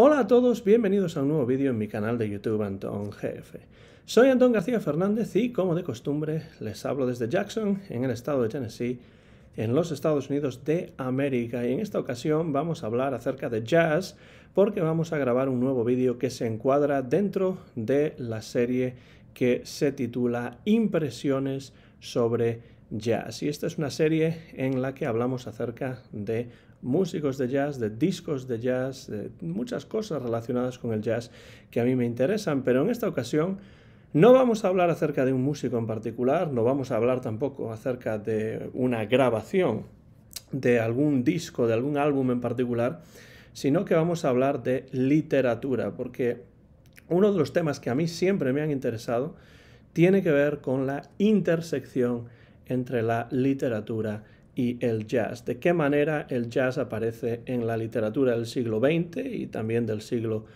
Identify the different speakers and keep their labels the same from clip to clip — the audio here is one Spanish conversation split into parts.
Speaker 1: Hola a todos, bienvenidos a un nuevo vídeo en mi canal de YouTube Anton jefe Soy Anton García Fernández y, como de costumbre, les hablo desde Jackson, en el estado de Tennessee, en los Estados Unidos de América. Y en esta ocasión vamos a hablar acerca de jazz porque vamos a grabar un nuevo vídeo que se encuadra dentro de la serie que se titula Impresiones sobre jazz. Y esta es una serie en la que hablamos acerca de músicos de jazz, de discos de jazz, de muchas cosas relacionadas con el jazz que a mí me interesan, pero en esta ocasión no vamos a hablar acerca de un músico en particular, no vamos a hablar tampoco acerca de una grabación de algún disco, de algún álbum en particular, sino que vamos a hablar de literatura, porque uno de los temas que a mí siempre me han interesado tiene que ver con la intersección entre la literatura y el jazz. ¿De qué manera el jazz aparece en la literatura del siglo XX y también del siglo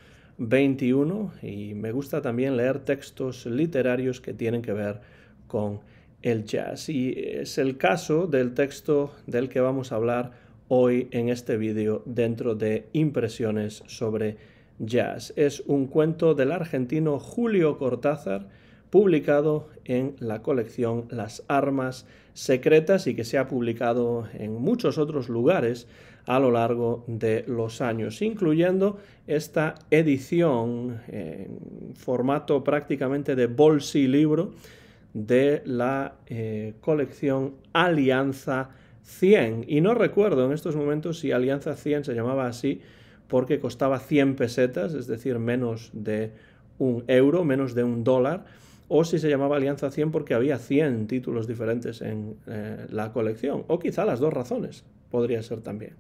Speaker 1: XXI? Y me gusta también leer textos literarios que tienen que ver con el jazz. Y es el caso del texto del que vamos a hablar hoy en este vídeo dentro de Impresiones sobre Jazz. Es un cuento del argentino Julio Cortázar, publicado en la colección Las Armas Secretas y que se ha publicado en muchos otros lugares a lo largo de los años, incluyendo esta edición en formato prácticamente de libro de la eh, colección Alianza 100. Y no recuerdo en estos momentos si Alianza 100 se llamaba así porque costaba 100 pesetas, es decir, menos de un euro, menos de un dólar o si se llamaba Alianza 100 porque había 100 títulos diferentes en eh, la colección, o quizá las dos razones, podría ser también.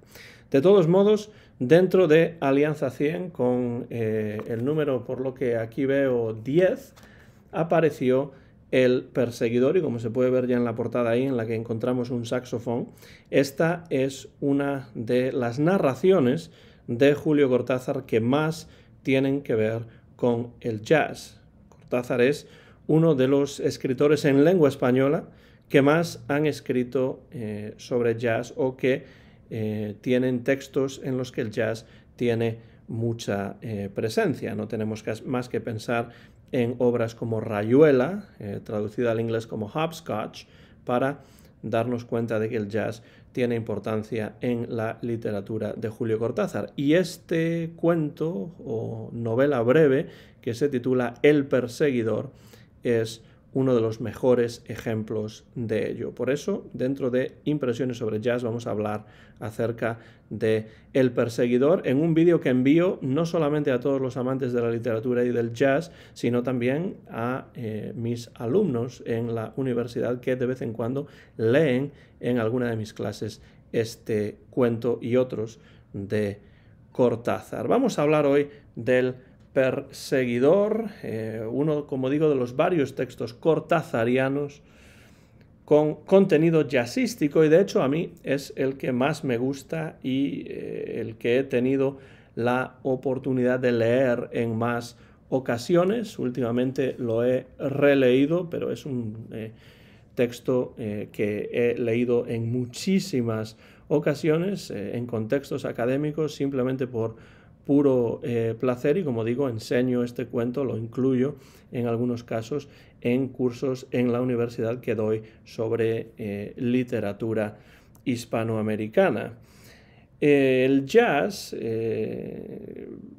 Speaker 1: De todos modos, dentro de Alianza 100, con eh, el número por lo que aquí veo 10, apareció el perseguidor y como se puede ver ya en la portada ahí en la que encontramos un saxofón, esta es una de las narraciones de Julio Cortázar que más tienen que ver con el jazz. Cortázar es uno de los escritores en lengua española que más han escrito eh, sobre jazz o que eh, tienen textos en los que el jazz tiene mucha eh, presencia. No tenemos más que pensar en obras como Rayuela, traducida al inglés como Hopscotch, para darnos cuenta de que el jazz tiene importancia en la literatura de Julio Cortázar. Y este cuento o novela breve que se titula El perseguidor, es uno de los mejores ejemplos de ello. Por eso, dentro de Impresiones sobre Jazz vamos a hablar acerca de El perseguidor en un vídeo que envío no solamente a todos los amantes de la literatura y del jazz, sino también a eh, mis alumnos en la universidad que de vez en cuando leen en alguna de mis clases este cuento y otros de Cortázar. Vamos a hablar hoy del perseguidor, eh, uno, como digo, de los varios textos cortazarianos con contenido jazzístico y de hecho a mí es el que más me gusta y eh, el que he tenido la oportunidad de leer en más ocasiones. Últimamente lo he releído, pero es un eh, texto que he leído en muchísimas ocasiones, en contextos académicos, simplemente por puro eh, placer y como digo, enseño este cuento, lo incluyo en algunos casos en cursos en la universidad que doy sobre eh, literatura hispanoamericana. Eh, el jazz,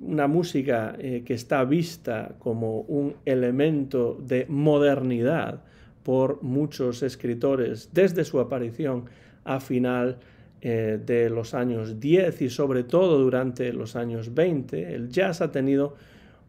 Speaker 1: una música que está vista como un elemento de modernidad por muchos escritores desde su aparición a final eh, de los años 10 y sobre todo durante los años 20, el jazz ha tenido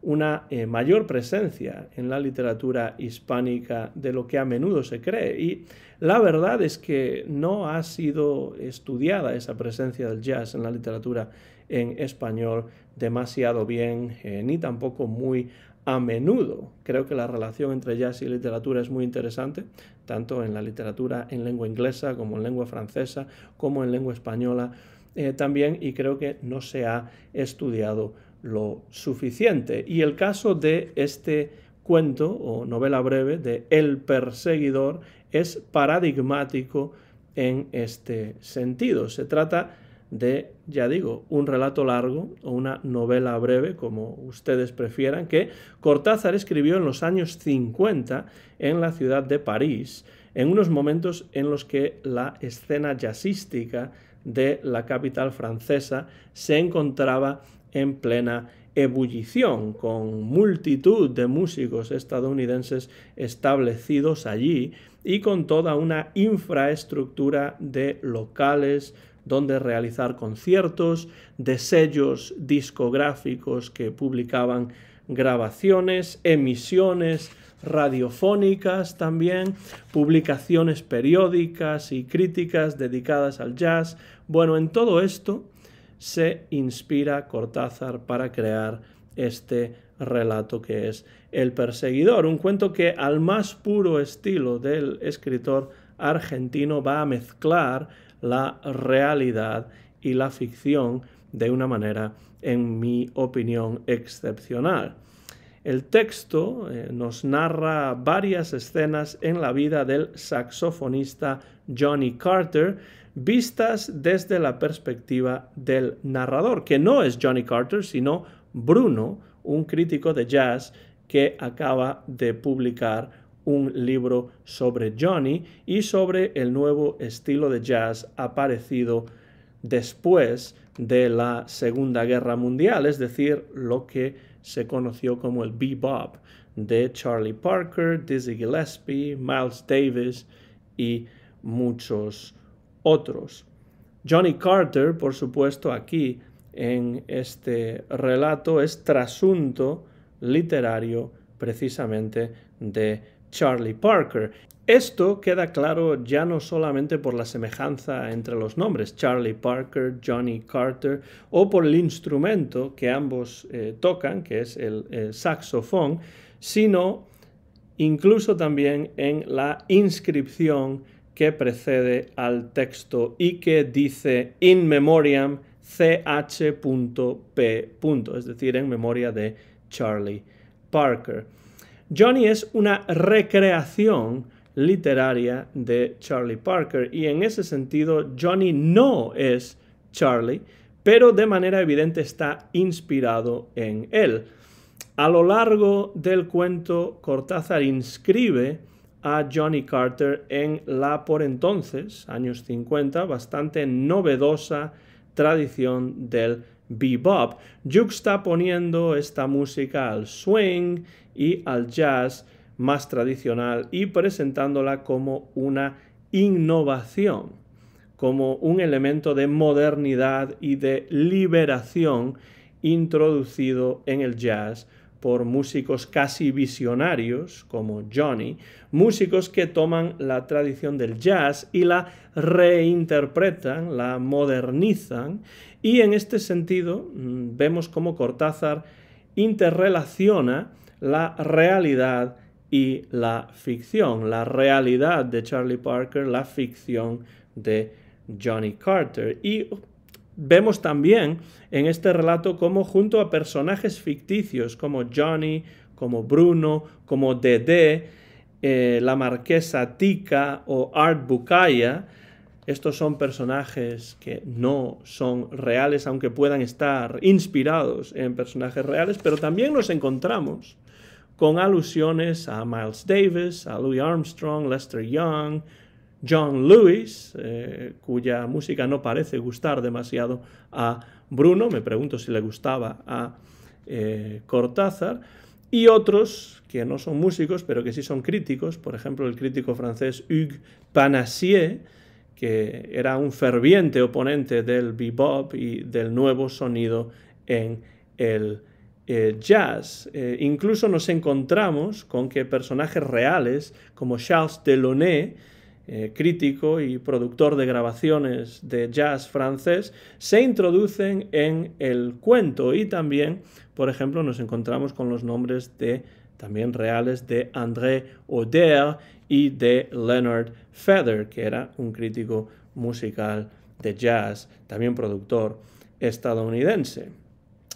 Speaker 1: una eh, mayor presencia en la literatura hispánica de lo que a menudo se cree. Y la verdad es que no ha sido estudiada esa presencia del jazz en la literatura en español demasiado bien, eh, ni tampoco muy a menudo. Creo que la relación entre jazz y literatura es muy interesante, tanto en la literatura en lengua inglesa como en lengua francesa, como en lengua española eh, también, y creo que no se ha estudiado lo suficiente. Y el caso de este cuento o novela breve de El perseguidor es paradigmático en este sentido. Se trata de, ya digo, un relato largo o una novela breve, como ustedes prefieran, que Cortázar escribió en los años 50 en la ciudad de París, en unos momentos en los que la escena jazzística de la capital francesa se encontraba en plena ebullición, con multitud de músicos estadounidenses establecidos allí y con toda una infraestructura de locales, donde realizar conciertos, de sellos discográficos que publicaban grabaciones, emisiones radiofónicas también, publicaciones periódicas y críticas dedicadas al jazz. Bueno, en todo esto se inspira Cortázar para crear este relato que es El perseguidor, un cuento que al más puro estilo del escritor argentino va a mezclar la realidad y la ficción de una manera, en mi opinión, excepcional. El texto eh, nos narra varias escenas en la vida del saxofonista Johnny Carter, vistas desde la perspectiva del narrador, que no es Johnny Carter, sino Bruno, un crítico de jazz que acaba de publicar un libro sobre Johnny y sobre el nuevo estilo de jazz aparecido después de la Segunda Guerra Mundial, es decir, lo que se conoció como el bebop de Charlie Parker, Dizzy Gillespie, Miles Davis y muchos otros. Johnny Carter, por supuesto, aquí en este relato es trasunto literario precisamente de Charlie Parker. Esto queda claro ya no solamente por la semejanza entre los nombres, Charlie Parker, Johnny Carter, o por el instrumento que ambos eh, tocan, que es el, el saxofón, sino incluso también en la inscripción que precede al texto y que dice in memoriam ch.p. Es decir, en memoria de Charlie Parker. Johnny es una recreación literaria de Charlie Parker y en ese sentido Johnny no es Charlie, pero de manera evidente está inspirado en él. A lo largo del cuento, Cortázar inscribe a Johnny Carter en la por entonces, años 50, bastante novedosa tradición del bebop, poniendo esta música al swing y al jazz más tradicional y presentándola como una innovación, como un elemento de modernidad y de liberación introducido en el jazz por músicos casi visionarios como Johnny, músicos que toman la tradición del jazz y la reinterpretan, la modernizan, y en este sentido mm, vemos cómo Cortázar interrelaciona la realidad y la ficción, la realidad de Charlie Parker, la ficción de Johnny Carter. Y vemos también en este relato cómo junto a personajes ficticios como Johnny, como Bruno, como Dede, eh, la marquesa Tica o Art Bukaya, estos son personajes que no son reales, aunque puedan estar inspirados en personajes reales, pero también nos encontramos con alusiones a Miles Davis, a Louis Armstrong, Lester Young, John Lewis, eh, cuya música no parece gustar demasiado a Bruno, me pregunto si le gustaba a eh, Cortázar, y otros que no son músicos, pero que sí son críticos, por ejemplo el crítico francés Hugues Panassier, que era un ferviente oponente del bebop y del nuevo sonido en el eh, jazz. incluso nos encontramos con que personajes reales como Charles Delaunay eh, crítico y productor de grabaciones de jazz francés, se introducen en el cuento y también, por ejemplo, nos encontramos con los nombres de también reales de André O'Dell y de Leonard Feather, que era un crítico musical de jazz, también productor estadounidense.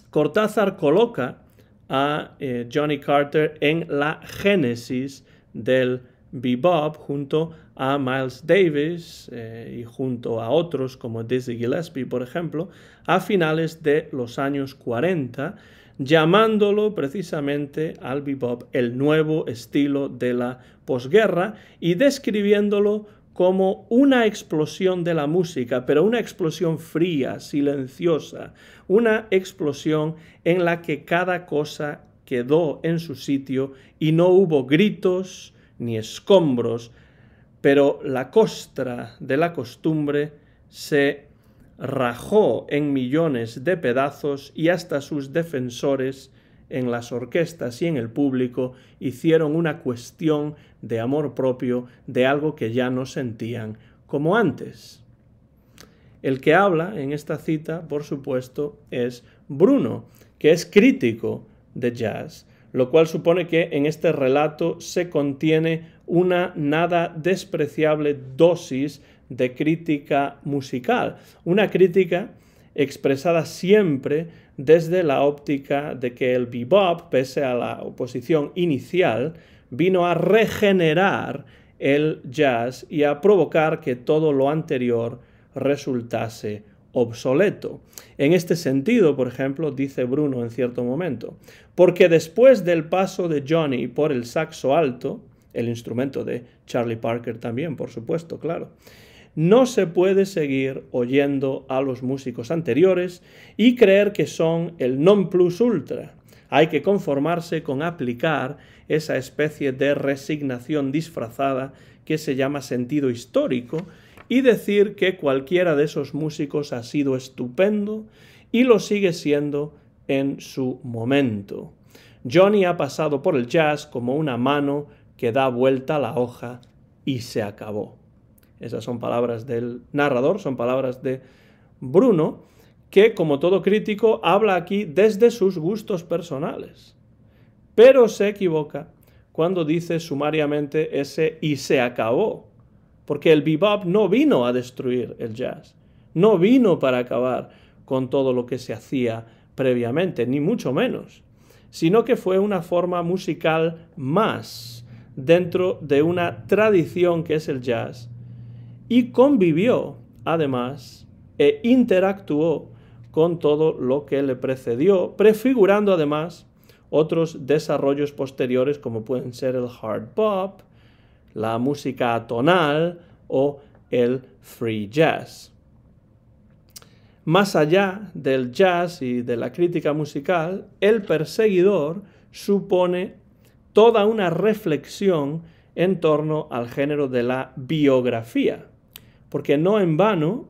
Speaker 1: Cortázar coloca a eh, Johnny Carter en la génesis del bebop junto a Miles Davis eh, y junto a otros como Dizzy Gillespie, por ejemplo, a finales de los años 40, llamándolo precisamente al bebop el nuevo estilo de la posguerra y describiéndolo como una explosión de la música, pero una explosión fría, silenciosa, una explosión en la que cada cosa quedó en su sitio y no hubo gritos, ni escombros, pero la costra de la costumbre se rajó en millones de pedazos y hasta sus defensores en las orquestas y en el público hicieron una cuestión de amor propio de algo que ya no sentían como antes. El que habla en esta cita, por supuesto, es Bruno, que es crítico de jazz lo cual supone que en este relato se contiene una nada despreciable dosis de crítica musical, una crítica expresada siempre desde la óptica de que el bebop, pese a la oposición inicial, vino a regenerar el jazz y a provocar que todo lo anterior resultase obsoleto. En este sentido, por ejemplo, dice Bruno en cierto momento, porque después del paso de Johnny por el saxo alto, el instrumento de Charlie Parker también, por supuesto, claro, no se puede seguir oyendo a los músicos anteriores y creer que son el non plus ultra. Hay que conformarse con aplicar esa especie de resignación disfrazada que se llama sentido histórico y decir que cualquiera de esos músicos ha sido estupendo y lo sigue siendo en su momento. Johnny ha pasado por el jazz como una mano que da vuelta a la hoja y se acabó. Esas son palabras del narrador, son palabras de Bruno, que como todo crítico habla aquí desde sus gustos personales. Pero se equivoca cuando dice sumariamente ese y se acabó, porque el bebop no vino a destruir el jazz, no vino para acabar con todo lo que se hacía previamente, ni mucho menos, sino que fue una forma musical más dentro de una tradición que es el jazz y convivió además e interactuó con todo lo que le precedió, prefigurando además otros desarrollos posteriores como pueden ser el hard bop, la música tonal o el free jazz. Más allá del jazz y de la crítica musical, el perseguidor supone toda una reflexión en torno al género de la biografía, porque no en vano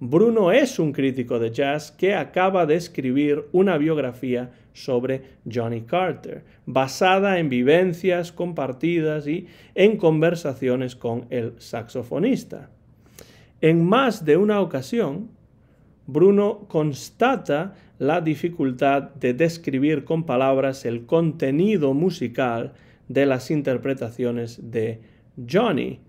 Speaker 1: Bruno es un crítico de jazz que acaba de escribir una biografía sobre Johnny Carter, basada en vivencias compartidas y en conversaciones con el saxofonista. En más de una ocasión, Bruno constata la dificultad de describir con palabras el contenido musical de las interpretaciones de Johnny,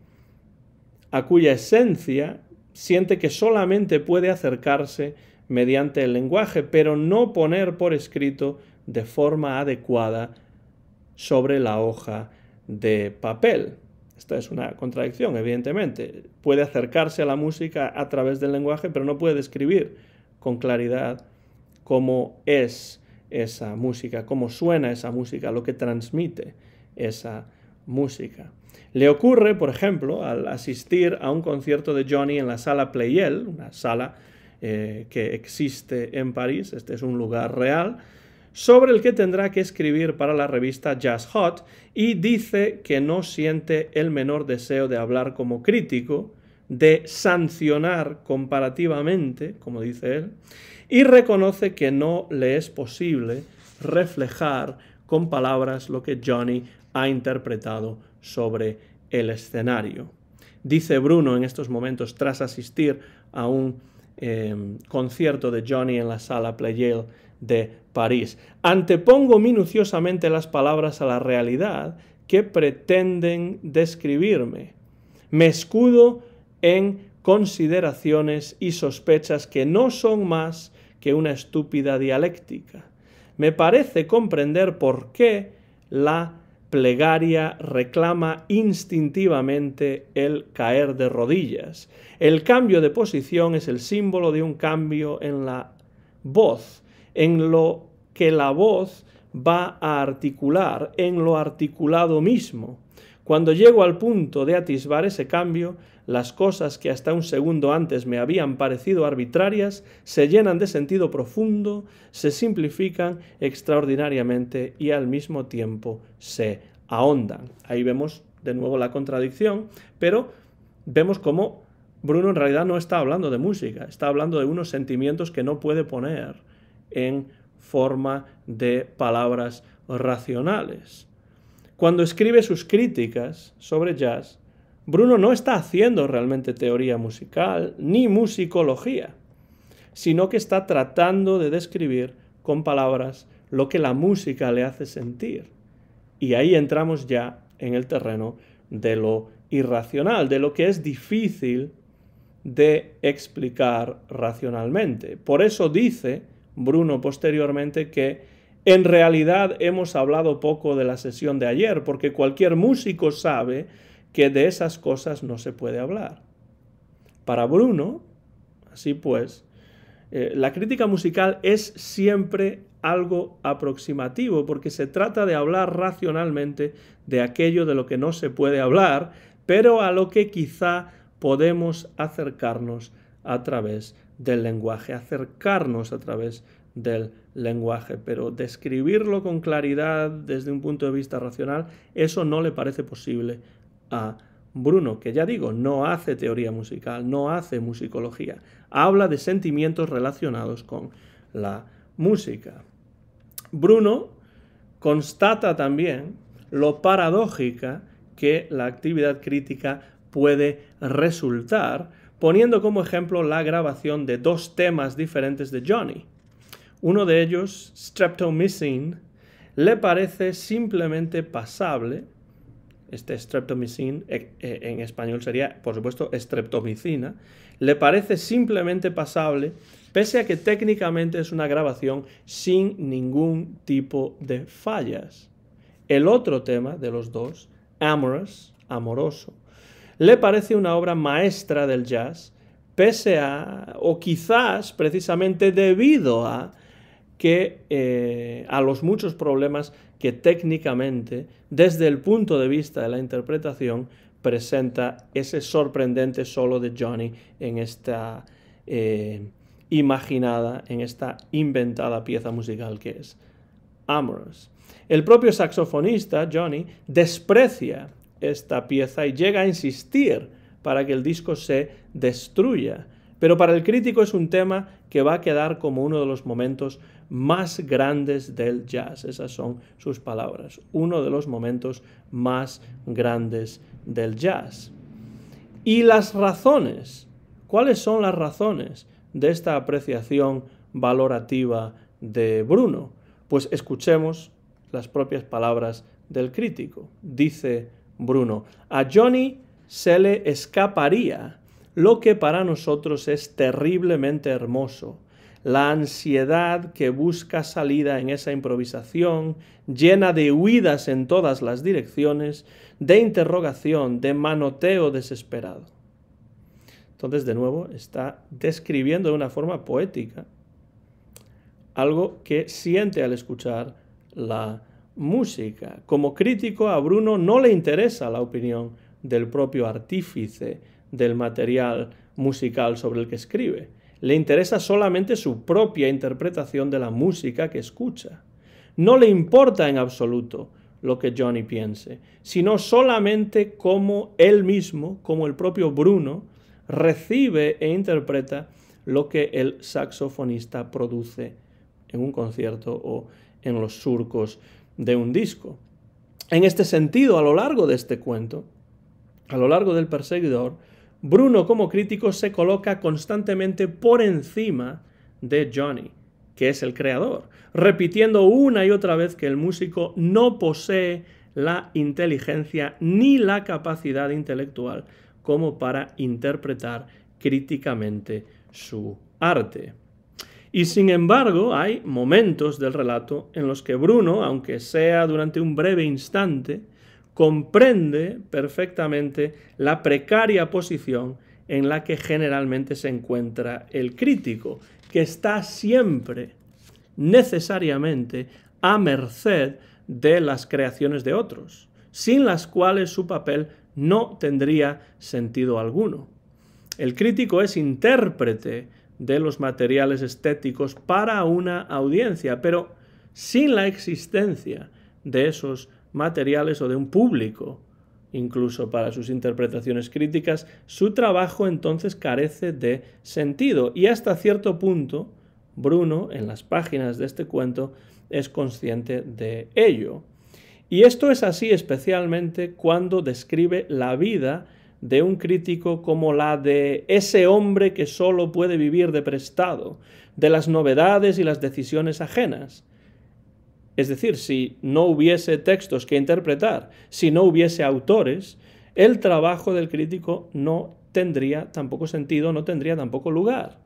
Speaker 1: a cuya esencia siente que solamente puede acercarse mediante el lenguaje, pero no poner por escrito de forma adecuada sobre la hoja de papel. Esta es una contradicción, evidentemente. Puede acercarse a la música a través del lenguaje, pero no puede describir con claridad cómo es esa música, cómo suena esa música, lo que transmite esa música. Le ocurre, por ejemplo, al asistir a un concierto de Johnny en la sala Playel, una sala eh, que existe en París, este es un lugar real, sobre el que tendrá que escribir para la revista Jazz Hot y dice que no siente el menor deseo de hablar como crítico, de sancionar comparativamente, como dice él, y reconoce que no le es posible reflejar con palabras lo que Johnny ha interpretado sobre el escenario. Dice Bruno en estos momentos, tras asistir a un em, concierto de Johnny en la sala Pleyel de París, antepongo minuciosamente las palabras a la realidad que pretenden describirme. Me escudo en consideraciones y sospechas que no son más que una estúpida dialéctica. Me parece comprender por qué la plegaria reclama instintivamente el caer de rodillas. El cambio de posición es el símbolo de un cambio en la voz, en lo que la voz va a articular, en lo articulado mismo. Cuando llego al punto de atisbar ese cambio, las cosas que hasta un segundo antes me habían parecido arbitrarias se llenan de sentido profundo, se simplifican extraordinariamente y al mismo tiempo se ahondan. Ahí vemos de nuevo la contradicción, pero vemos cómo Bruno en realidad no está hablando de música, está hablando de unos sentimientos que no puede poner en forma de palabras racionales. Cuando escribe sus críticas sobre jazz, Bruno no está haciendo realmente teoría musical ni musicología, sino que está tratando de describir con palabras lo que la música le hace sentir. Y ahí entramos ya en el terreno de lo irracional, de lo que es difícil de explicar racionalmente. Por eso dice Bruno posteriormente que en realidad hemos hablado poco de la sesión de ayer, porque cualquier músico sabe que de esas cosas no se puede hablar. Para Bruno, así pues, eh, la crítica musical es siempre algo aproximativo, porque se trata de hablar racionalmente de aquello de lo que no se puede hablar, pero a lo que quizá podemos acercarnos a través del lenguaje, acercarnos a través del lenguaje, pero describirlo con claridad desde un punto de vista racional, eso no le parece posible a Bruno, que ya digo, no hace teoría musical, no hace musicología, habla de sentimientos relacionados con la música. Bruno constata también lo paradójica que la actividad crítica puede resultar, poniendo como ejemplo la grabación de dos temas diferentes de Johnny. Uno de ellos, Missing le parece simplemente pasable este streptomycin, eh, eh, en español sería, por supuesto, streptomicina, le parece simplemente pasable, pese a que técnicamente es una grabación sin ningún tipo de fallas. El otro tema de los dos, Amorous, amoroso, le parece una obra maestra del jazz, pese a, o quizás precisamente debido a, que eh, a los muchos problemas que técnicamente, desde el punto de vista de la interpretación, presenta ese sorprendente solo de Johnny en esta eh, imaginada, en esta inventada pieza musical que es Amorous. El propio saxofonista, Johnny, desprecia esta pieza y llega a insistir para que el disco se destruya pero para el crítico es un tema que va a quedar como uno de los momentos más grandes del jazz. Esas son sus palabras. Uno de los momentos más grandes del jazz. Y las razones. ¿Cuáles son las razones de esta apreciación valorativa de Bruno? Pues escuchemos las propias palabras del crítico. Dice Bruno, a Johnny se le escaparía lo que para nosotros es terriblemente hermoso. La ansiedad que busca salida en esa improvisación, llena de huidas en todas las direcciones, de interrogación, de manoteo desesperado. Entonces, de nuevo, está describiendo de una forma poética algo que siente al escuchar la música. Como crítico, a Bruno no le interesa la opinión del propio artífice, del material musical sobre el que escribe. Le interesa solamente su propia interpretación de la música que escucha. No le importa en absoluto lo que Johnny piense, sino solamente cómo él mismo, como el propio Bruno, recibe e interpreta lo que el saxofonista produce en un concierto o en los surcos de un disco. En este sentido, a lo largo de este cuento, a lo largo del perseguidor, Bruno como crítico se coloca constantemente por encima de Johnny, que es el creador, repitiendo una y otra vez que el músico no posee la inteligencia ni la capacidad intelectual como para interpretar críticamente su arte. Y sin embargo, hay momentos del relato en los que Bruno, aunque sea durante un breve instante, comprende perfectamente la precaria posición en la que generalmente se encuentra el crítico, que está siempre, necesariamente, a merced de las creaciones de otros, sin las cuales su papel no tendría sentido alguno. El crítico es intérprete de los materiales estéticos para una audiencia, pero sin la existencia de esos materiales o de un público, incluso para sus interpretaciones críticas, su trabajo entonces carece de sentido. Y hasta cierto punto, Bruno, en las páginas de este cuento, es consciente de ello. Y esto es así especialmente cuando describe la vida de un crítico como la de ese hombre que solo puede vivir de prestado, de las novedades y las decisiones ajenas. Es decir, si no hubiese textos que interpretar, si no hubiese autores, el trabajo del crítico no tendría tampoco sentido, no tendría tampoco lugar.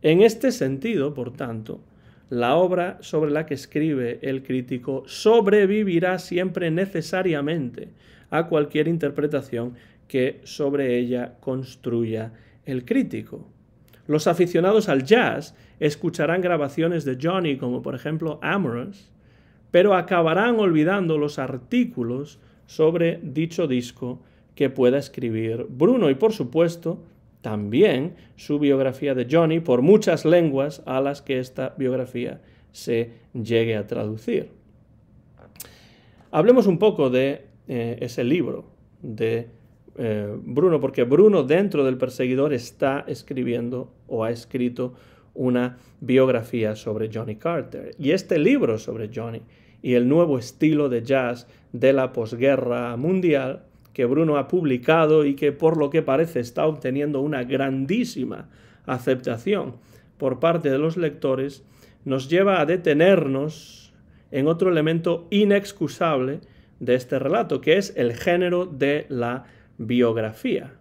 Speaker 1: En este sentido, por tanto, la obra sobre la que escribe el crítico sobrevivirá siempre necesariamente a cualquier interpretación que sobre ella construya el crítico. Los aficionados al jazz escucharán grabaciones de Johnny como por ejemplo Amorous pero acabarán olvidando los artículos sobre dicho disco que pueda escribir Bruno y por supuesto también su biografía de Johnny por muchas lenguas a las que esta biografía se llegue a traducir. Hablemos un poco de eh, ese libro de eh, Bruno, porque Bruno dentro del perseguidor está escribiendo o ha escrito una biografía sobre Johnny Carter. Y este libro sobre Johnny y el nuevo estilo de jazz de la posguerra mundial que Bruno ha publicado y que por lo que parece está obteniendo una grandísima aceptación por parte de los lectores, nos lleva a detenernos en otro elemento inexcusable de este relato, que es el género de la biografía.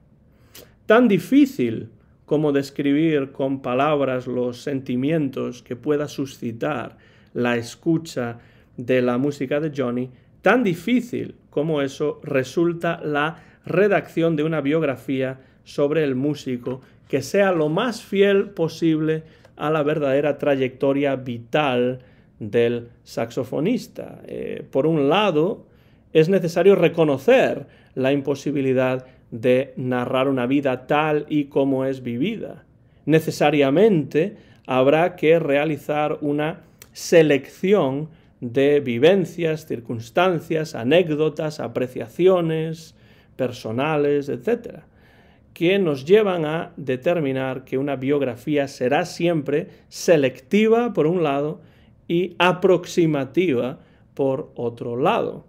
Speaker 1: Tan difícil cómo describir con palabras los sentimientos que pueda suscitar la escucha de la música de Johnny, tan difícil como eso resulta la redacción de una biografía sobre el músico que sea lo más fiel posible a la verdadera trayectoria vital del saxofonista. Eh, por un lado, es necesario reconocer la imposibilidad de narrar una vida tal y como es vivida. Necesariamente habrá que realizar una selección de vivencias, circunstancias, anécdotas, apreciaciones personales, etcétera que nos llevan a determinar que una biografía será siempre selectiva por un lado y aproximativa por otro lado.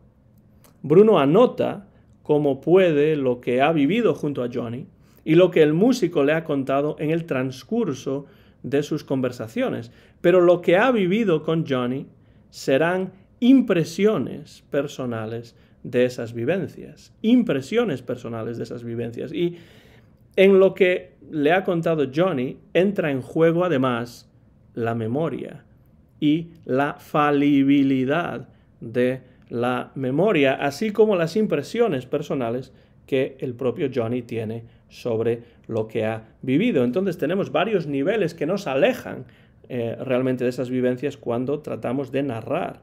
Speaker 1: Bruno anota como puede lo que ha vivido junto a Johnny y lo que el músico le ha contado en el transcurso de sus conversaciones. Pero lo que ha vivido con Johnny serán impresiones personales de esas vivencias, impresiones personales de esas vivencias. Y en lo que le ha contado Johnny entra en juego además la memoria y la falibilidad de la memoria, así como las impresiones personales que el propio Johnny tiene sobre lo que ha vivido. Entonces tenemos varios niveles que nos alejan eh, realmente de esas vivencias cuando tratamos de narrar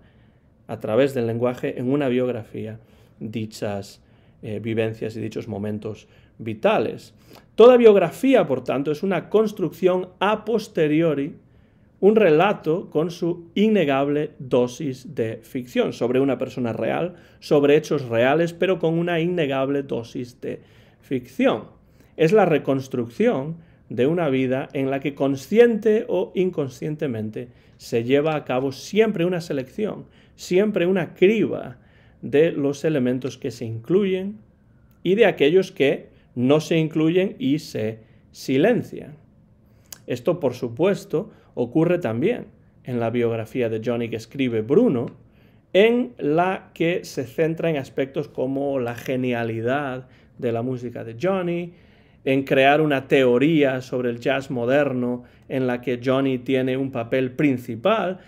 Speaker 1: a través del lenguaje en una biografía dichas eh, vivencias y dichos momentos vitales. Toda biografía, por tanto, es una construcción a posteriori un relato con su innegable dosis de ficción, sobre una persona real, sobre hechos reales, pero con una innegable dosis de ficción. Es la reconstrucción de una vida en la que consciente o inconscientemente se lleva a cabo siempre una selección, siempre una criba de los elementos que se incluyen y de aquellos que no se incluyen y se silencian. Esto, por supuesto, ocurre también en la biografía de Johnny que escribe Bruno, en la que se centra en aspectos como la genialidad de la música de Johnny, en crear una teoría sobre el jazz moderno en la que Johnny tiene un papel principal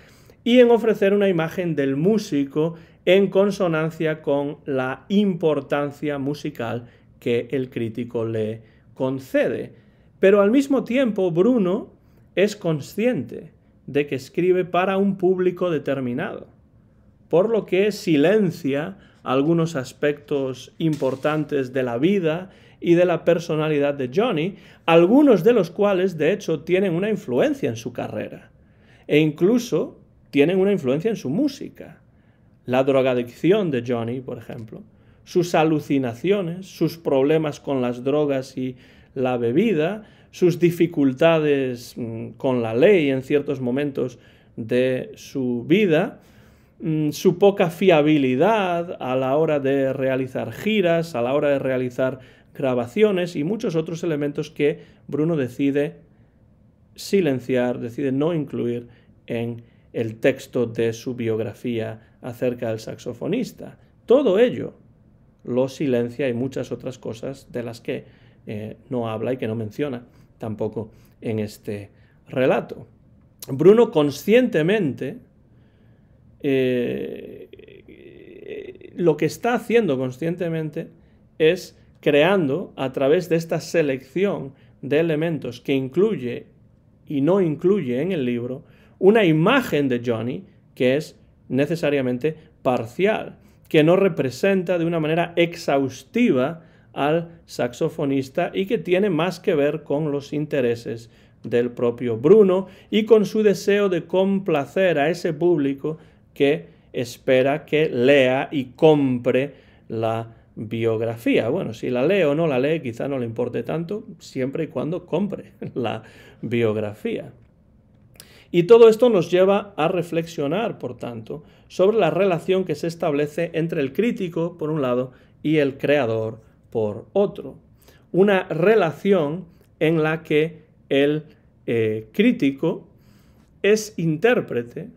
Speaker 1: y en ofrecer una imagen del músico en consonancia con la importancia musical que el crítico le concede. Pero al mismo tiempo, Bruno es consciente de que escribe para un público determinado, por lo que silencia algunos aspectos importantes de la vida y de la personalidad de Johnny, algunos de los cuales de hecho tienen una influencia en su carrera e incluso tienen una influencia en su música. La drogadicción de Johnny, por ejemplo, sus alucinaciones, sus problemas con las drogas y la bebida, sus dificultades mm, con la ley en ciertos momentos de su vida, mm, su poca fiabilidad a la hora de realizar giras, a la hora de realizar grabaciones y muchos otros elementos que Bruno decide silenciar, decide no incluir en el texto de su biografía acerca del saxofonista. Todo ello lo silencia y muchas otras cosas de las que eh, no habla y que no menciona tampoco en este relato. Bruno conscientemente, eh, lo que está haciendo conscientemente es creando a través de esta selección de elementos que incluye y no incluye en el libro una imagen de Johnny que es necesariamente parcial, que no representa de una manera exhaustiva al saxofonista y que tiene más que ver con los intereses del propio Bruno y con su deseo de complacer a ese público que espera que lea y compre la biografía. Bueno, si la lee o no la lee, quizá no le importe tanto, siempre y cuando compre la biografía. Y todo esto nos lleva a reflexionar, por tanto, sobre la relación que se establece entre el crítico, por un lado, y el creador, por otro. Una relación en la que el eh, crítico es intérprete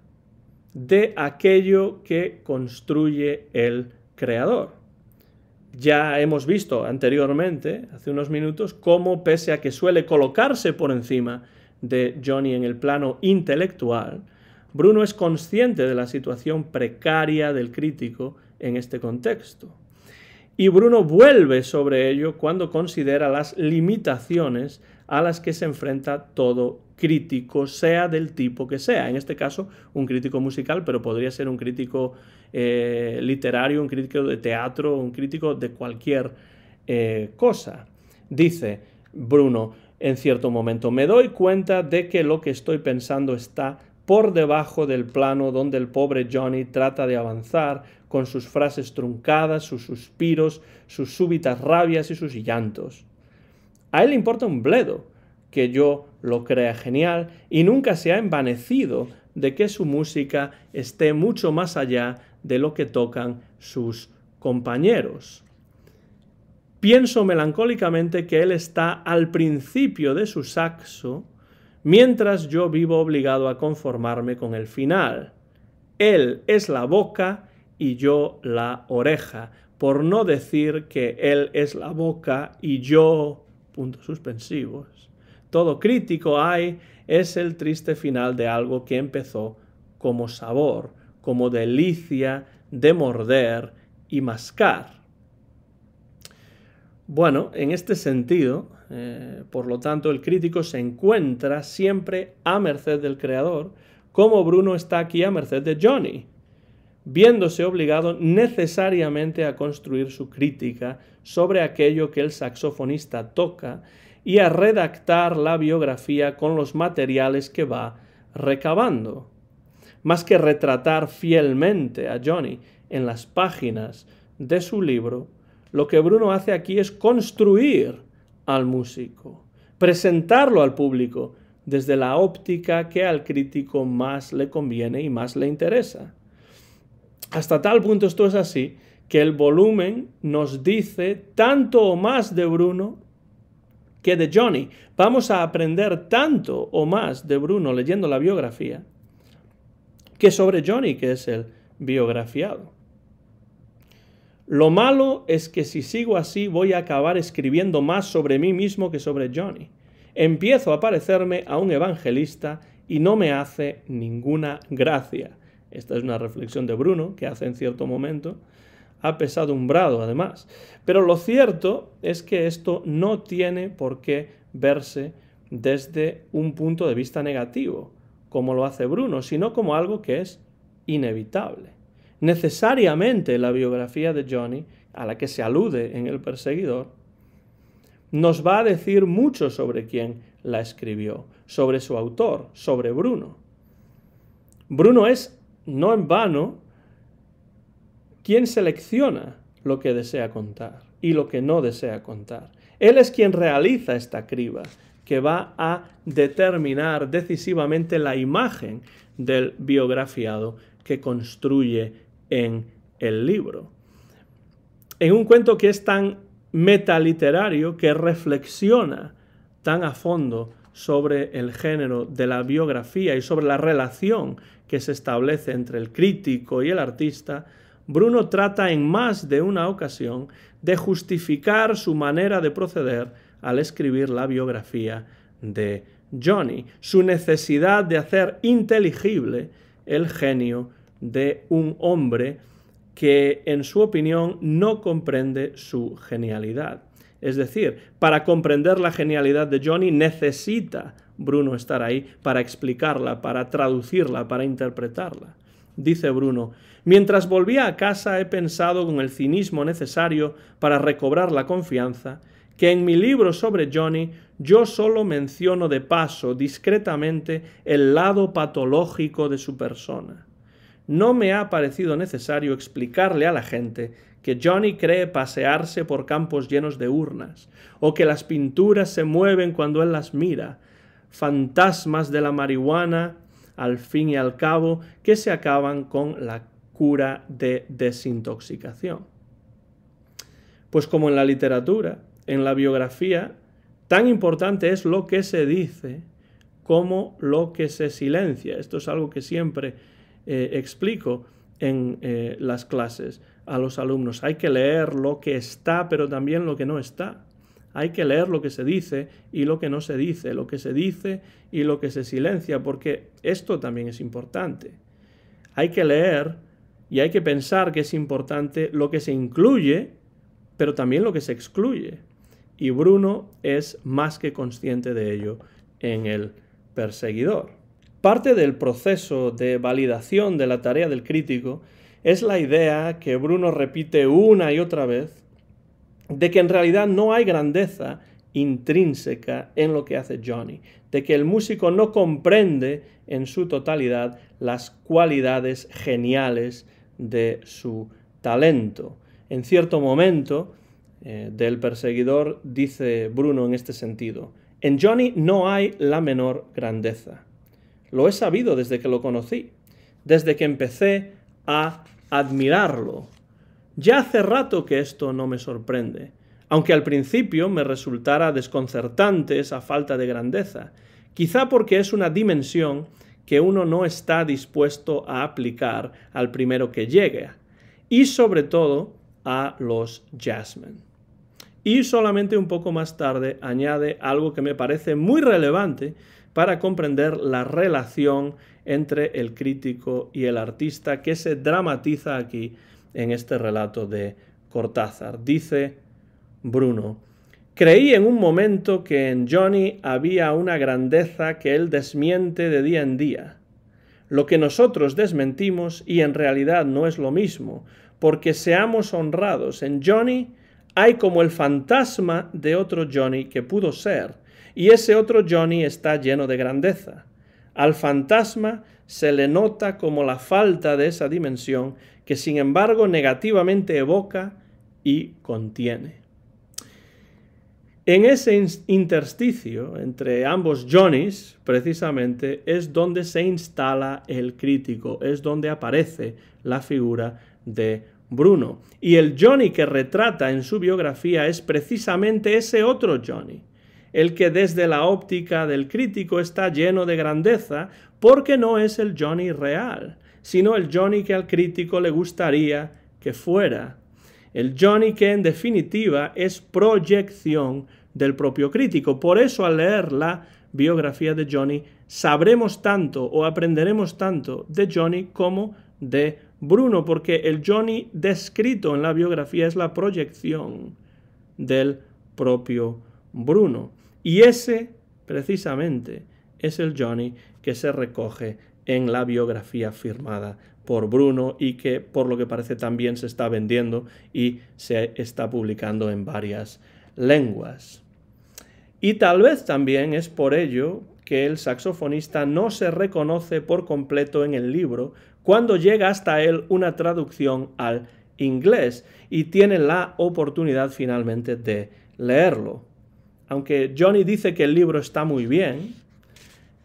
Speaker 1: de aquello que construye el creador. Ya hemos visto anteriormente, hace unos minutos, cómo pese a que suele colocarse por encima de Johnny en el plano intelectual, Bruno es consciente de la situación precaria del crítico en este contexto. Y Bruno vuelve sobre ello cuando considera las limitaciones a las que se enfrenta todo crítico, sea del tipo que sea. En este caso, un crítico musical, pero podría ser un crítico eh, literario, un crítico de teatro, un crítico de cualquier eh, cosa. Dice Bruno, en cierto momento, me doy cuenta de que lo que estoy pensando está por debajo del plano donde el pobre Johnny trata de avanzar, con sus frases truncadas, sus suspiros, sus súbitas rabias y sus llantos. A él le importa un bledo que yo lo crea genial y nunca se ha envanecido de que su música esté mucho más allá de lo que tocan sus compañeros. Pienso melancólicamente que él está al principio de su saxo, mientras yo vivo obligado a conformarme con el final. Él es la boca y yo la oreja, por no decir que él es la boca y yo puntos suspensivos. Todo crítico hay es el triste final de algo que empezó como sabor, como delicia de morder y mascar. Bueno, en este sentido, eh, por lo tanto, el crítico se encuentra siempre a merced del creador, como Bruno está aquí a merced de Johnny, viéndose obligado necesariamente a construir su crítica sobre aquello que el saxofonista toca y a redactar la biografía con los materiales que va recabando. Más que retratar fielmente a Johnny en las páginas de su libro, lo que Bruno hace aquí es construir al músico, presentarlo al público desde la óptica que al crítico más le conviene y más le interesa. Hasta tal punto esto es así que el volumen nos dice tanto o más de Bruno que de Johnny. Vamos a aprender tanto o más de Bruno leyendo la biografía que sobre Johnny, que es el biografiado. Lo malo es que si sigo así voy a acabar escribiendo más sobre mí mismo que sobre Johnny. Empiezo a parecerme a un evangelista y no me hace ninguna gracia esta es una reflexión de Bruno que hace en cierto momento, ha brado además. Pero lo cierto es que esto no tiene por qué verse desde un punto de vista negativo, como lo hace Bruno, sino como algo que es inevitable. Necesariamente la biografía de Johnny, a la que se alude en El perseguidor, nos va a decir mucho sobre quién la escribió, sobre su autor, sobre Bruno. Bruno es no en vano, quien selecciona lo que desea contar y lo que no desea contar. Él es quien realiza esta criba que va a determinar decisivamente la imagen del biografiado que construye en el libro. En un cuento que es tan metaliterario, que reflexiona tan a fondo sobre el género de la biografía y sobre la relación que se establece entre el crítico y el artista, Bruno trata en más de una ocasión de justificar su manera de proceder al escribir la biografía de Johnny, su necesidad de hacer inteligible el genio de un hombre que, en su opinión, no comprende su genialidad. Es decir, para comprender la genialidad de Johnny necesita Bruno estar ahí para explicarla, para traducirla, para interpretarla. Dice Bruno, mientras volvía a casa he pensado con el cinismo necesario para recobrar la confianza que en mi libro sobre Johnny yo solo menciono de paso, discretamente, el lado patológico de su persona. No me ha parecido necesario explicarle a la gente que Johnny cree pasearse por campos llenos de urnas, o que las pinturas se mueven cuando él las mira, fantasmas de la marihuana, al fin y al cabo, que se acaban con la cura de desintoxicación. Pues como en la literatura, en la biografía, tan importante es lo que se dice como lo que se silencia. Esto es algo que siempre eh, explico en eh, las clases a los alumnos. Hay que leer lo que está, pero también lo que no está. Hay que leer lo que se dice y lo que no se dice, lo que se dice y lo que se silencia, porque esto también es importante. Hay que leer y hay que pensar que es importante lo que se incluye, pero también lo que se excluye. Y Bruno es más que consciente de ello en el perseguidor. Parte del proceso de validación de la tarea del crítico es la idea que Bruno repite una y otra vez de que en realidad no hay grandeza intrínseca en lo que hace Johnny, de que el músico no comprende en su totalidad las cualidades geniales de su talento. En cierto momento eh, del perseguidor dice Bruno en este sentido, en Johnny no hay la menor grandeza. Lo he sabido desde que lo conocí, desde que empecé a admirarlo. Ya hace rato que esto no me sorprende, aunque al principio me resultara desconcertante esa falta de grandeza, quizá porque es una dimensión que uno no está dispuesto a aplicar al primero que llegue, y sobre todo a los Jasmine. Y solamente un poco más tarde añade algo que me parece muy relevante para comprender la relación entre el crítico y el artista que se dramatiza aquí en este relato de Cortázar. Dice Bruno, creí en un momento que en Johnny había una grandeza que él desmiente de día en día, lo que nosotros desmentimos y en realidad no es lo mismo, porque seamos honrados, en Johnny hay como el fantasma de otro Johnny que pudo ser, y ese otro Johnny está lleno de grandeza. Al fantasma se le nota como la falta de esa dimensión que sin embargo negativamente evoca y contiene. En ese intersticio entre ambos Johnnys, precisamente, es donde se instala el crítico, es donde aparece la figura de Bruno. Y el Johnny que retrata en su biografía es precisamente ese otro Johnny, el que desde la óptica del crítico está lleno de grandeza, porque no es el Johnny real, sino el Johnny que al crítico le gustaría que fuera. El Johnny que en definitiva es proyección del propio crítico. Por eso al leer la biografía de Johnny sabremos tanto o aprenderemos tanto de Johnny como de Bruno, porque el Johnny descrito en la biografía es la proyección del propio Bruno. Y ese, precisamente, es el Johnny que se recoge en la biografía firmada por Bruno y que por lo que parece también se está vendiendo y se está publicando en varias lenguas. Y tal vez también es por ello que el saxofonista no se reconoce por completo en el libro cuando llega hasta él una traducción al inglés y tiene la oportunidad finalmente de leerlo aunque Johnny dice que el libro está muy bien,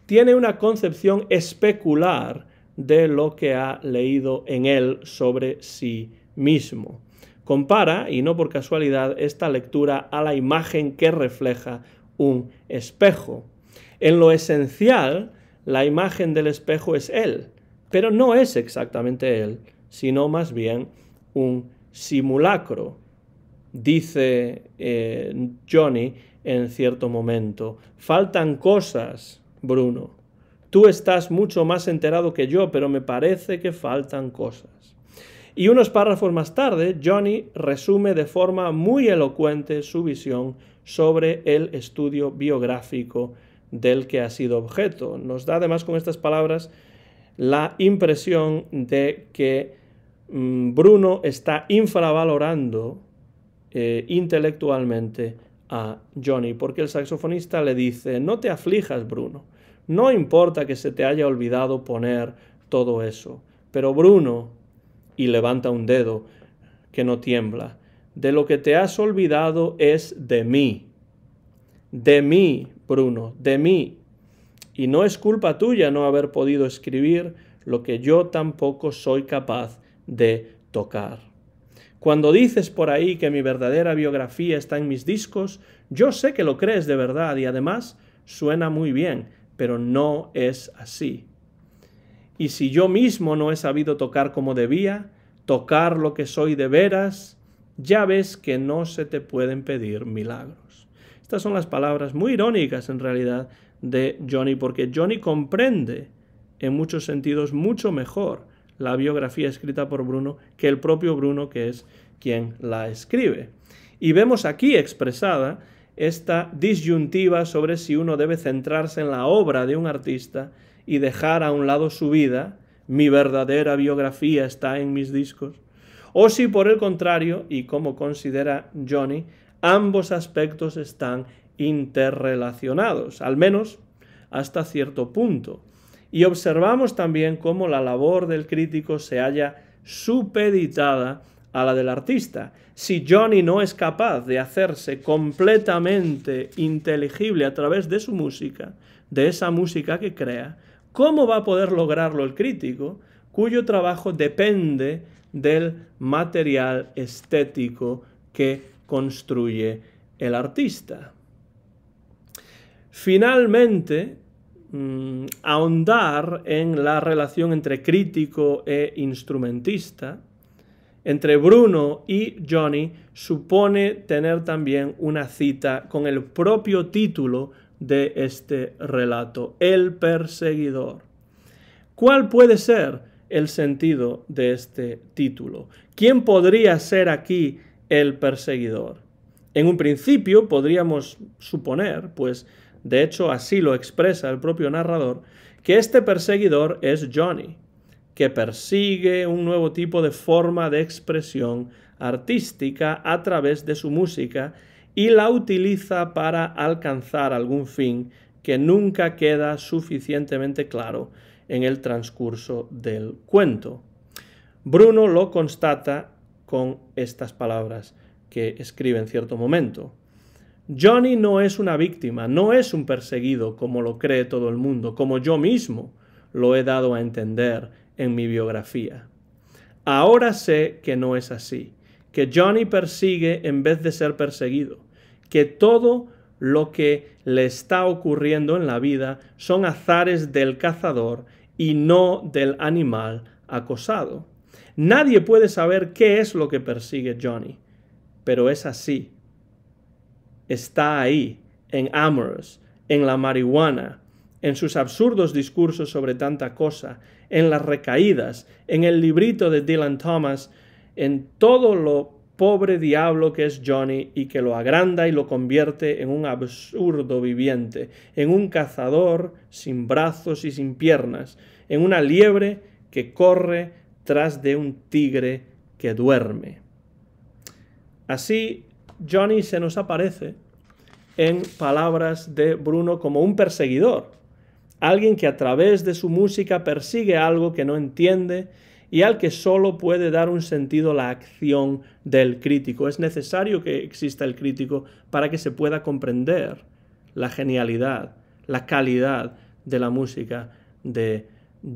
Speaker 1: tiene una concepción especular de lo que ha leído en él sobre sí mismo. Compara, y no por casualidad, esta lectura a la imagen que refleja un espejo. En lo esencial, la imagen del espejo es él, pero no es exactamente él, sino más bien un simulacro, dice eh, Johnny en cierto momento. Faltan cosas, Bruno. Tú estás mucho más enterado que yo, pero me parece que faltan cosas. Y unos párrafos más tarde, Johnny resume de forma muy elocuente su visión sobre el estudio biográfico del que ha sido objeto. Nos da además con estas palabras la impresión de que mm, Bruno está infravalorando eh, intelectualmente a Johnny, porque el saxofonista le dice, no te aflijas, Bruno, no importa que se te haya olvidado poner todo eso, pero Bruno, y levanta un dedo que no tiembla, de lo que te has olvidado es de mí, de mí, Bruno, de mí. Y no es culpa tuya no haber podido escribir lo que yo tampoco soy capaz de tocar. Cuando dices por ahí que mi verdadera biografía está en mis discos, yo sé que lo crees de verdad y además suena muy bien, pero no es así. Y si yo mismo no he sabido tocar como debía, tocar lo que soy de veras, ya ves que no se te pueden pedir milagros. Estas son las palabras muy irónicas en realidad de Johnny, porque Johnny comprende en muchos sentidos mucho mejor la biografía escrita por Bruno que el propio Bruno, que es quien la escribe. Y vemos aquí expresada esta disyuntiva sobre si uno debe centrarse en la obra de un artista y dejar a un lado su vida, mi verdadera biografía está en mis discos, o si por el contrario, y como considera Johnny, ambos aspectos están interrelacionados, al menos hasta cierto punto. Y observamos también cómo la labor del crítico se halla supeditada a la del artista. Si Johnny no es capaz de hacerse completamente inteligible a través de su música, de esa música que crea, ¿cómo va a poder lograrlo el crítico cuyo trabajo depende del material estético que construye el artista? Finalmente, Mm, ahondar en la relación entre crítico e instrumentista, entre Bruno y Johnny, supone tener también una cita con el propio título de este relato, El perseguidor. ¿Cuál puede ser el sentido de este título? ¿Quién podría ser aquí el perseguidor? En un principio podríamos suponer, pues, de hecho así lo expresa el propio narrador, que este perseguidor es Johnny, que persigue un nuevo tipo de forma de expresión artística a través de su música y la utiliza para alcanzar algún fin que nunca queda suficientemente claro en el transcurso del cuento. Bruno lo constata con estas palabras que escribe en cierto momento. Johnny no es una víctima, no es un perseguido como lo cree todo el mundo, como yo mismo lo he dado a entender en mi biografía. Ahora sé que no es así, que Johnny persigue en vez de ser perseguido, que todo lo que le está ocurriendo en la vida son azares del cazador y no del animal acosado. Nadie puede saber qué es lo que persigue Johnny, pero es así está ahí, en Amorous, en la marihuana, en sus absurdos discursos sobre tanta cosa, en las recaídas, en el librito de Dylan Thomas, en todo lo pobre diablo que es Johnny y que lo agranda y lo convierte en un absurdo viviente, en un cazador sin brazos y sin piernas, en una liebre que corre tras de un tigre que duerme. Así, Johnny se nos aparece en palabras de Bruno como un perseguidor, alguien que a través de su música persigue algo que no entiende y al que solo puede dar un sentido la acción del crítico. Es necesario que exista el crítico para que se pueda comprender la genialidad, la calidad de la música de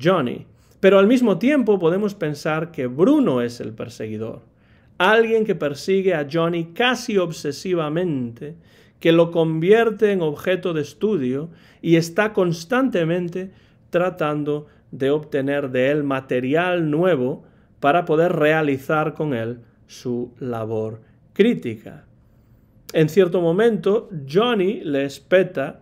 Speaker 1: Johnny. Pero al mismo tiempo podemos pensar que Bruno es el perseguidor, alguien que persigue a Johnny casi obsesivamente que lo convierte en objeto de estudio y está constantemente tratando de obtener de él material nuevo para poder realizar con él su labor crítica. En cierto momento, Johnny le espeta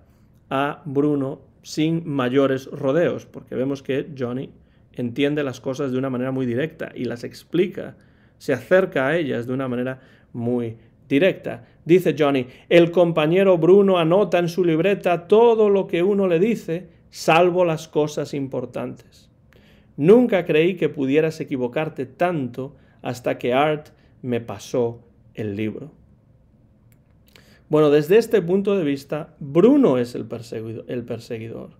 Speaker 1: a Bruno sin mayores rodeos, porque vemos que Johnny entiende las cosas de una manera muy directa y las explica, se acerca a ellas de una manera muy directa. Dice Johnny, el compañero Bruno anota en su libreta todo lo que uno le dice, salvo las cosas importantes. Nunca creí que pudieras equivocarte tanto hasta que Art me pasó el libro. Bueno, desde este punto de vista, Bruno es el, el perseguidor,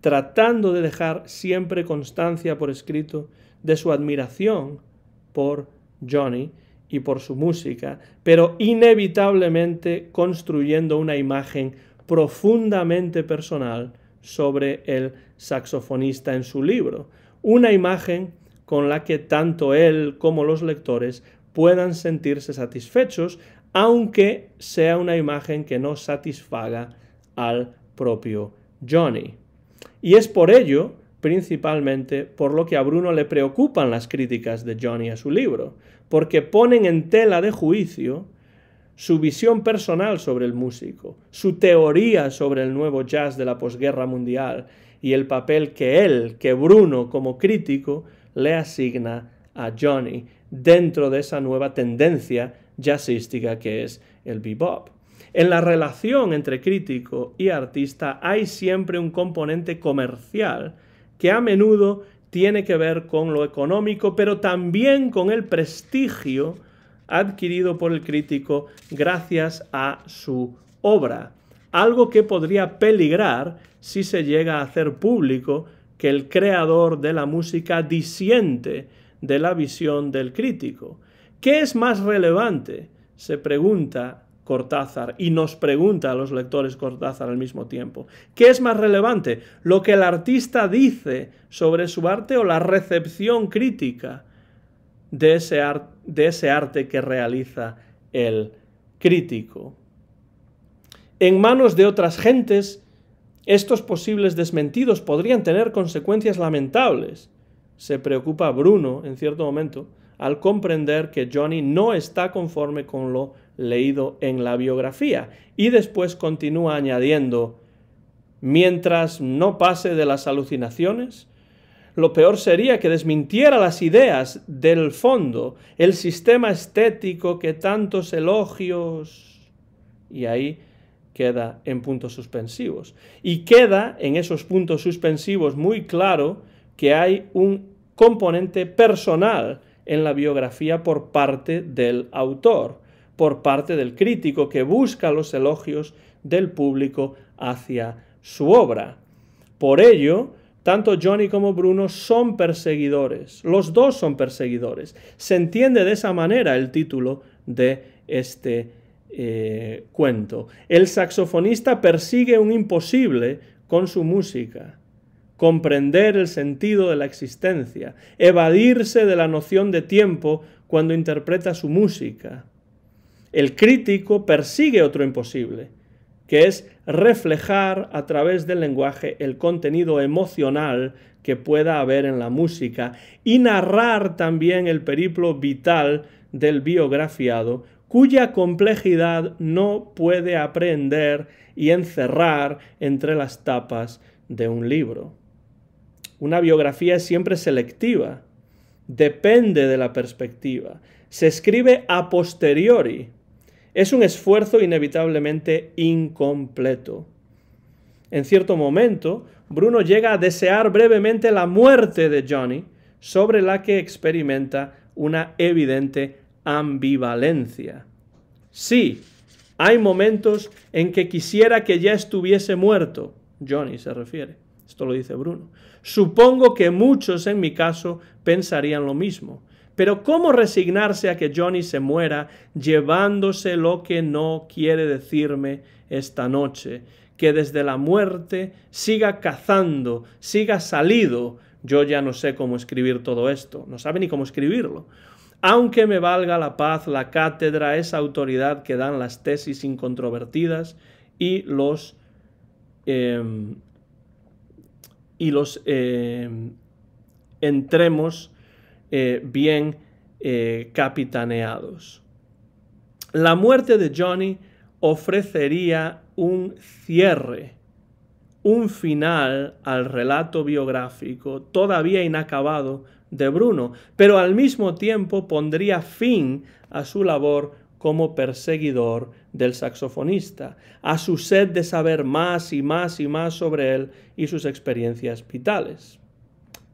Speaker 1: tratando de dejar siempre constancia por escrito de su admiración por Johnny y por su música, pero inevitablemente construyendo una imagen profundamente personal sobre el saxofonista en su libro, una imagen con la que tanto él como los lectores puedan sentirse satisfechos, aunque sea una imagen que no satisfaga al propio Johnny. Y es por ello, principalmente, por lo que a Bruno le preocupan las críticas de Johnny a su libro, porque ponen en tela de juicio su visión personal sobre el músico, su teoría sobre el nuevo jazz de la posguerra mundial y el papel que él, que Bruno como crítico, le asigna a Johnny dentro de esa nueva tendencia jazzística que es el bebop. En la relación entre crítico y artista hay siempre un componente comercial que a menudo tiene que ver con lo económico, pero también con el prestigio adquirido por el crítico gracias a su obra, algo que podría peligrar si se llega a hacer público que el creador de la música disiente de la visión del crítico. ¿Qué es más relevante? se pregunta Cortázar y nos pregunta a los lectores Cortázar al mismo tiempo. ¿Qué es más relevante? ¿Lo que el artista dice sobre su arte o la recepción crítica de ese, arte que realiza el crítico? En manos de otras gentes, estos posibles desmentidos podrían tener consecuencias lamentables. Se preocupa Bruno, en cierto momento, al comprender que Johnny no está conforme con lo leído en la biografía. Y después continúa añadiendo, mientras no pase de las alucinaciones, lo peor sería que desmintiera las ideas del fondo, el sistema estético que tantos elogios... Y ahí queda en puntos suspensivos. Y queda en esos puntos suspensivos muy claro que hay un componente personal en la biografía por parte del autor por parte del crítico que busca los elogios del público hacia su obra. Por ello, tanto Johnny como Bruno son perseguidores, los dos son perseguidores. Se entiende de esa manera el título de este eh, cuento. El saxofonista persigue un imposible con su música, comprender el sentido de la existencia, evadirse de la noción de tiempo cuando interpreta su música. El crítico persigue otro imposible, que es reflejar a través del lenguaje el contenido emocional que pueda haber en la música y narrar también el periplo vital del biografiado cuya complejidad no puede aprender y encerrar entre las tapas de un libro. Una biografía es siempre selectiva, depende de la perspectiva, se escribe a posteriori, es un esfuerzo inevitablemente incompleto. En cierto momento, Bruno llega a desear brevemente la muerte de Johnny, sobre la que experimenta una evidente ambivalencia. Sí, hay momentos en que quisiera que ya estuviese muerto, Johnny se refiere, esto lo dice Bruno. Supongo que muchos en mi caso pensarían lo mismo. Pero ¿cómo resignarse a que Johnny se muera llevándose lo que no quiere decirme esta noche? Que desde la muerte siga cazando, siga salido. Yo ya no sé cómo escribir todo esto, no sabe ni cómo escribirlo. Aunque me valga la paz, la cátedra, esa autoridad que dan las tesis incontrovertidas y los... Em, y los em, entremos eh, bien eh, capitaneados. La muerte de Johnny ofrecería un cierre, un final al relato biográfico todavía inacabado de Bruno, pero al mismo tiempo pondría fin a su labor como perseguidor del saxofonista, a su sed de saber más y más y más sobre él y sus experiencias vitales.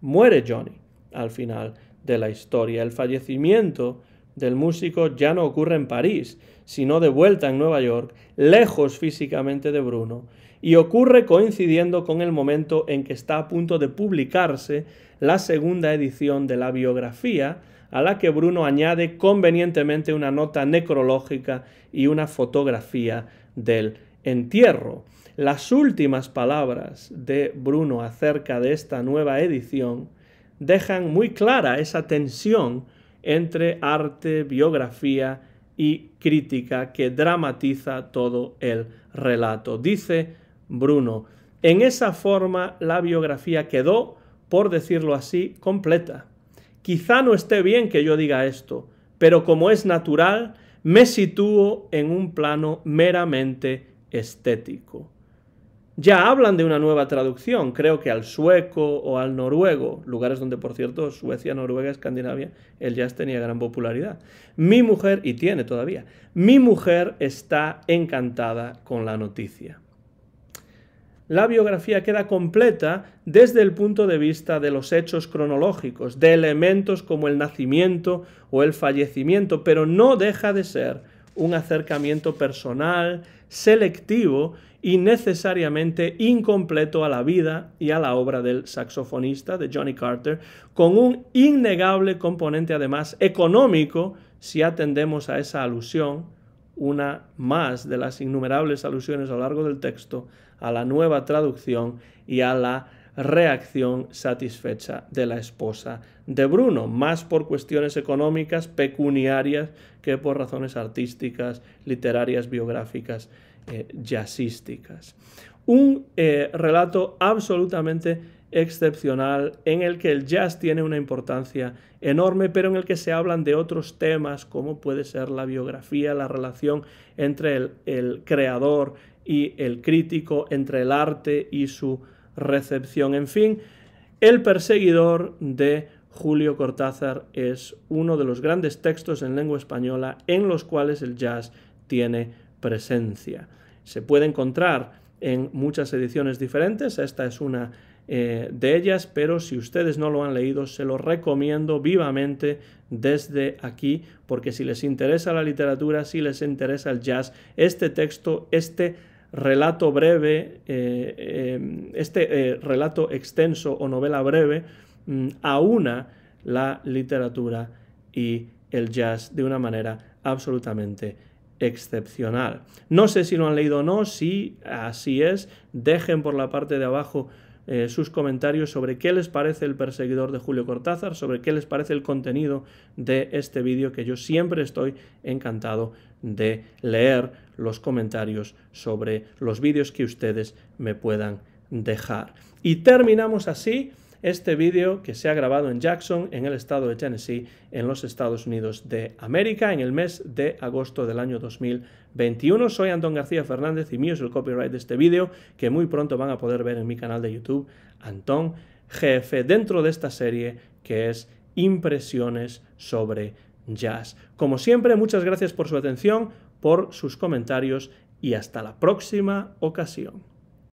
Speaker 1: Muere Johnny al final de la historia. El fallecimiento del músico ya no ocurre en París, sino de vuelta en Nueva York, lejos físicamente de Bruno, y ocurre coincidiendo con el momento en que está a punto de publicarse la segunda edición de la biografía, a la que Bruno añade convenientemente una nota necrológica y una fotografía del entierro. Las últimas palabras de Bruno acerca de esta nueva edición dejan muy clara esa tensión entre arte, biografía y crítica que dramatiza todo el relato. Dice Bruno, en esa forma la biografía quedó, por decirlo así, completa. Quizá no esté bien que yo diga esto, pero como es natural, me sitúo en un plano meramente estético ya hablan de una nueva traducción, creo que al sueco o al noruego, lugares donde, por cierto, Suecia, Noruega, Escandinavia, el jazz tenía gran popularidad. Mi mujer, y tiene todavía, mi mujer está encantada con la noticia. La biografía queda completa desde el punto de vista de los hechos cronológicos, de elementos como el nacimiento o el fallecimiento, pero no deja de ser un acercamiento personal, selectivo, y necesariamente incompleto a la vida y a la obra del saxofonista de Johnny Carter, con un innegable componente además económico, si atendemos a esa alusión, una más de las innumerables alusiones a lo largo del texto, a la nueva traducción y a la reacción satisfecha de la esposa de Bruno, más por cuestiones económicas, pecuniarias, que por razones artísticas, literarias, biográficas, eh, jazzísticas. Un eh, relato absolutamente excepcional en el que el jazz tiene una importancia enorme, pero en el que se hablan de otros temas como puede ser la biografía, la relación entre el creador y el crítico, entre el arte y su recepción, en fin, el perseguidor de Julio Cortázar es uno de los grandes textos en lengua española en los cuales el jazz tiene presencia se puede encontrar en muchas ediciones diferentes. Esta es una eh, de ellas, pero si ustedes no lo han leído, se lo recomiendo vivamente desde aquí, porque si les interesa la literatura, si les interesa el jazz, este texto, este relato breve, eh, eh, este relato extenso o novela breve, mm, aúna la literatura y el jazz de una manera absolutamente excepcional. No sé si lo han leído o no, si así es, dejen por la parte de abajo eh, sus comentarios sobre qué les parece el perseguidor de Julio Cortázar, sobre qué les parece el contenido de este vídeo, que yo siempre estoy encantado de leer los comentarios sobre los vídeos que ustedes me puedan dejar. Y terminamos así este vídeo que se ha grabado en Jackson, en el estado de Tennessee, en los Estados Unidos de América, en el mes de agosto del año 2021. Soy Antón García Fernández y mío es el copyright de este vídeo, que muy pronto van a poder ver en mi canal de YouTube, Antón GF, dentro de esta serie que es Impresiones sobre Jazz. Como siempre, muchas gracias por su atención, por sus comentarios y hasta la próxima ocasión.